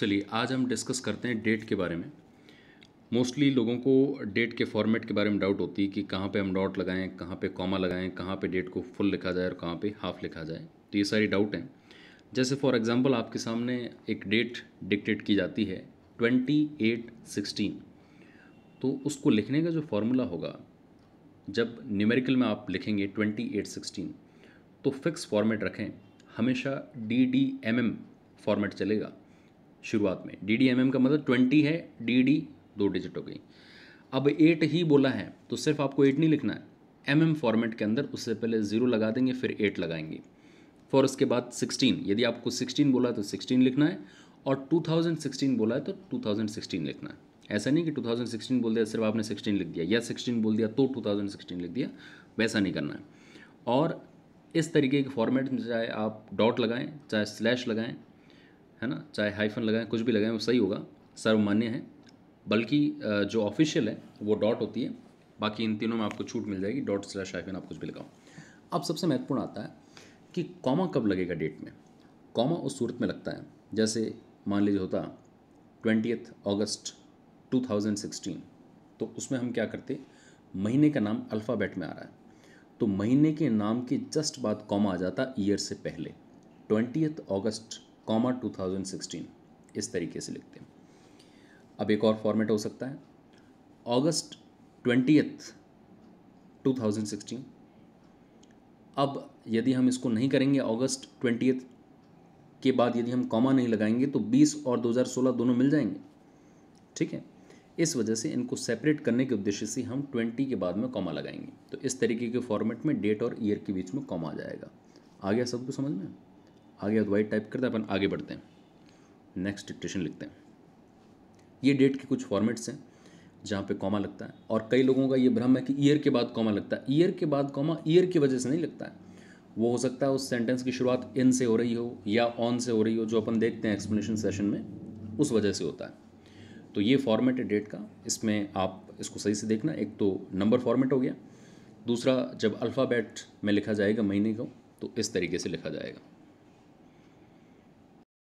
चलिए आज हम डिस्कस करते हैं डेट के बारे में मोस्टली लोगों को डेट के फॉर्मेट के बारे में डाउट होती है कि कहाँ पे हम डॉट लगाएं कहाँ पे कॉमा लगाएं कहाँ पे डेट को फुल लिखा जाए और कहाँ पे हाफ़ लिखा जाए तो ये सारी डाउट हैं जैसे फॉर एग्जांपल आपके सामने एक डेट डिक्टेट की जाती है ट्वेंटी एट सिक्सटीन तो उसको लिखने का जो फार्मूला होगा जब न्यूमेरिकल में आप लिखेंगे ट्वेंटी एट सिक्सटीन तो फिक्स फॉर्मेट रखें हमेशा D D M M format चलेगा शुरुआत में डी डी एम एम का मतलब ट्वेंटी है डी डी दो डिजिट हो गई अब एट ही बोला है तो सिर्फ आपको एट नहीं लिखना है एम एम फॉर्मेट के अंदर उससे पहले ज़ीरो लगा देंगे फिर एट लगाएंगे फॉर उसके बाद सिक्सटीन यदि आपको सिक्सटीन बोला है तो सिक्सटीन लिखना है और टू थाउजेंड सिक्सटीन बोला है तो टू थाउजेंड सिक्सटीन लिखना है ऐसा नहीं कि टू थाउजेंड सिक्सटीन बोल दिया सिर्फ आपने सिक्सटीन लिख दिया या सिक्सटीन बोल दिया तो टू थाउजेंड सिक्सटीन लिख दिया वैसा नहीं करना है और इस तरीके के फॉर्मेट में चाहे आप डॉट लगाएं चाहे स्लैश लगाएं है ना चाहे हाइफन लगाएं कुछ भी लगाएं वो सही होगा सर्वमान्य है बल्कि जो ऑफिशियल है वो डॉट होती है बाकी इन तीनों में आपको छूट मिल जाएगी डॉट स्लैश हाइफन आप कुछ भी लगाओ अब सबसे महत्वपूर्ण आता है कि कॉमा कब लगेगा डेट में कॉमा उस सूरत में लगता है जैसे मान लीजिए होता ट्वेंटी अगस्त 2016 तो उसमें हम क्या करते महीने का नाम अल्फ़ाबेट में आ रहा है तो महीने के नाम के जस्ट बाद कॉमा आ जाता ईयर से पहले ट्वेंटी अगस्त कॉमा सिक्सटीन इस तरीके से लिखते हैं अब एक और फॉर्मेट हो सकता है अगस्त थाउजेंड 2016 अब यदि हम इसको नहीं करेंगे अगस्त ट्वेंटी के बाद यदि हम कॉमा नहीं लगाएंगे तो 20 और 2016 दोनों मिल जाएंगे ठीक है इस वजह से इनको सेपरेट करने के उद्देश्य से हम 20 के बाद में कॉमा लगाएंगे तो इस तरीके के फॉर्मेट में डेट और ईयर के बीच में कॉमा आ जाएगा आ गया सबको समझ में आगे अदवाइड टाइप करते हैं अपन आगे बढ़ते हैं नेक्स्ट डिक्टेशन लिखते हैं ये डेट के कुछ फॉर्मेट्स हैं जहाँ पे कॉमा लगता है और कई लोगों का ये भ्रम है कि ईयर के बाद कॉमा लगता है ईयर के बाद कॉमा ईयर की वजह से नहीं लगता है वो हो सकता है उस सेंटेंस की शुरुआत इन से हो रही हो या ऑन से हो रही हो जो अपन देखते हैं एक्सप्लेनेशन सेशन में उस वजह से होता है तो ये फॉर्मेट है डेट का इसमें आप इसको सही से देखना एक तो नंबर फॉर्मेट हो गया दूसरा जब अल्फ़ाबेट में लिखा जाएगा महीने को तो इस तरीके से लिखा जाएगा